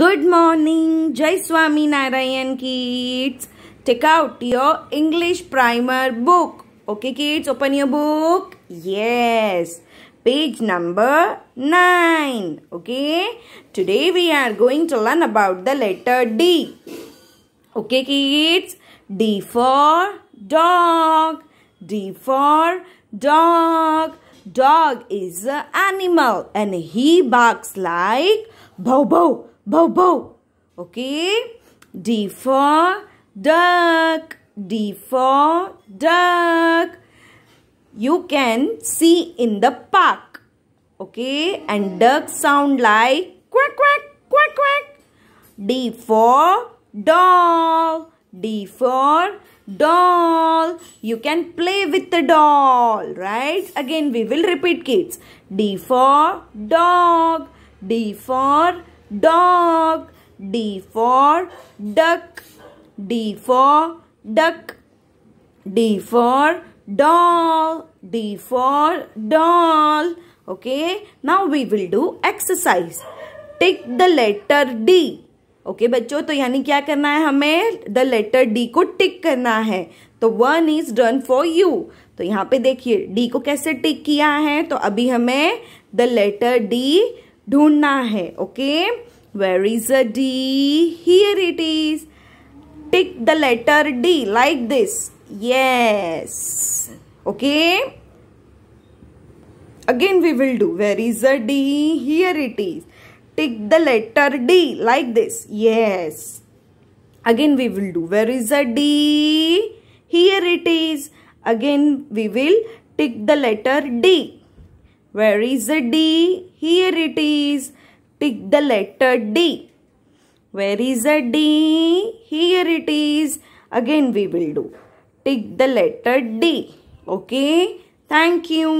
Good morning, Jai Swami Narayan kids. Take out your English primer book. Okay kids, open your book. Yes, page number 9. Okay, today we are going to learn about the letter D. Okay kids, D for dog, D for dog. Dog is an animal and he barks like bow bow bow bow. Okay. D for duck. D for duck. You can see in the park. Okay. And ducks sound like quack quack quack quack. D for doll. D for doll you can play with the doll right again we will repeat kids d for dog d for dog d for duck d for duck d for doll d for doll okay now we will do exercise take the letter d okay okay, बच्चों तो यानी क्या करना है हमें the letter D को टिक करना है तो one is done for you तो यहाँ पे देखिए डी को कैसे टिक किया है तो अभी हमें द लेटर डी ढूंढना है okay where is a D here it is tick the letter D like this yes okay again we will do where is a D here it is Take the letter D like this. Yes. Again we will do. Where is the D? Here it is. Again we will tick the letter D. Where is the D? Here it is. Tick the letter D. Where is the D? Here it is. Again we will do. Tick the letter D. Okay. Thank you.